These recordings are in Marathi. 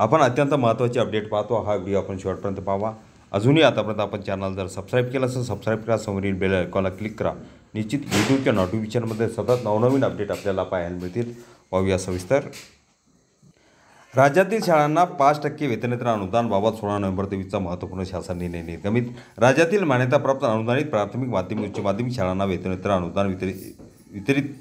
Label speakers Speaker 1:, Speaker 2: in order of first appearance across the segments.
Speaker 1: आपण अत्यंत महत्त्वाची अपडेट पाहतो हा व्हिडिओ आपण शेवटपर्यंत पाहावा अजूनही आतापर्यंत आपण चॅनल जर सबस्क्राईब केला असेल सबस्क्राईब करा समोरील बेल आयकॉनला क्लिक करा निश्चित यूट्यूबच्या नोटिफिकेशनमध्ये सतत नवनवीन अपडेट आपल्याला पाहायला मिळतील पाहूया सविस्तर राज्यातील शाळांना पाच टक्के अनुदान बाबत सोळा नोव्हेंबर तेवीसचा महत्त्वपूर्ण शासन निर्णय निर्गमित राज्यातील मान्यताप्राप्त अनुदानित प्राथमिक माध्यमिक उच्च माध्यमिक शाळांना वेतनेत्र अनुदान वितरित वितरित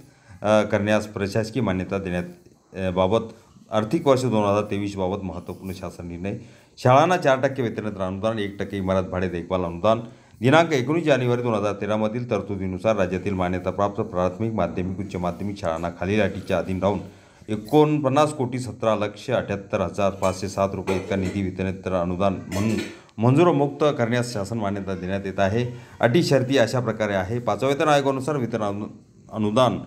Speaker 1: करण्यास प्रशासकीय मान्यता देण्यात बाबत आर्थिक वर्ष दोन हजार बाबत महत्त्वपूर्ण शासन निर्णय शाळांना चार टक्के वेतनात अनुदान एक टक्के इमारत भाडे देखभाल अनुदान दिनांक एकोणीस जानेवारी दोन हजार तेरामधील तरतुदीनुसार राज्यातील मान्यताप्राप्त प्राथमिक माध्यमिक उच्च माध्यमिक शाळांना खालील अटीच्या अधीन राहून एकोणपन्नास कोटी सतरा लक्ष अठ्याहत्तर हजार पाचशे सात रुपये इतका निधी वितरणेतर अनुदान म्हणून मंजूरमुक्त करण्यास शासन मान्यता देण्यात येत आहे अटी शर्ती अशा प्रकारे आहे पाचव्या वेतन आयोगानुसार वितरण अनुदान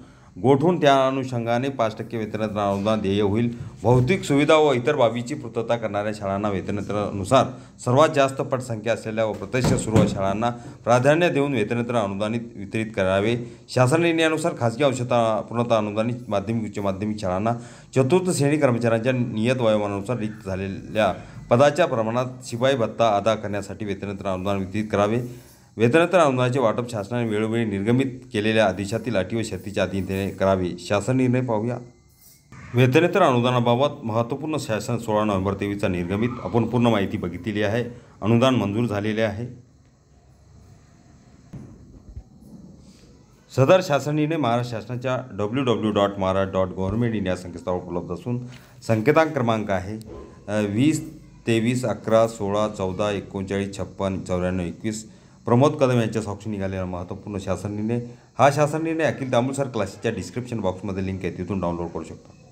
Speaker 1: गोठून त्या अनुषंगाने पाच टक्के वेतनात अनुदान देय होईल भौतिक सुविधा व इतर बाबीची पूर्तता करणाऱ्या शाळांना वेतनत्रानुसार सर्वात जास्त पटसंख्या असलेल्या व प्रत्यक्ष सुरू शाळांना प्राधान्य देऊन वेतनत्र अनुदानित वितरित करावे शासन निर्णयानुसार खासगी औषधा पूर्णता अनुदानित माध्यमिक उच्च माध्यमिक शाळांना चतुर्थ श्रेणी कर्मचाऱ्यांच्या नियत वयोमानानुसार रिक्त झालेल्या पदाच्या प्रमाणात शिपाई भत्ता अदा करण्यासाठी वेतनत्र अनुदान वितरित करावे वेतनत्र अनुदानाचे वाटप शासनाने वेळोवेळी निर्गमित केलेल्या आदेशातील अटी व शर्तीच्या अधीनतेने करावे शासन निर्णय पाहूया वेतनेतर अनुदानाबाबत महत्त्वपूर्ण शासन सोळा नोव्हेंबर तेवीसचा निर्गमित आपण पूर्ण माहिती बघितलेली आहे अनुदान मंजूर झालेले आहे सदर शासन निर्णय महाराष्ट्र शासनाच्या W W dot Maharashtra dot government India संकेतस्थळावर उपलब्ध असून संकेतांक क्रमांक आहे वीस तेवीस अकरा सोळा चौदा एकोणचाळीस छप्पन चौऱ्याण्णव एकवीस प्रमोद कदम यांच्या साक्षी निघालेला महत्त्वपूर्ण शासन निर्णय हा शासन निर्णय अखिल दामोलसर सर क्लासेसच्या डिस्क्रिप्शन बॉक्समध्ये लिंक आहे तिथून डाउनलोड करू शकता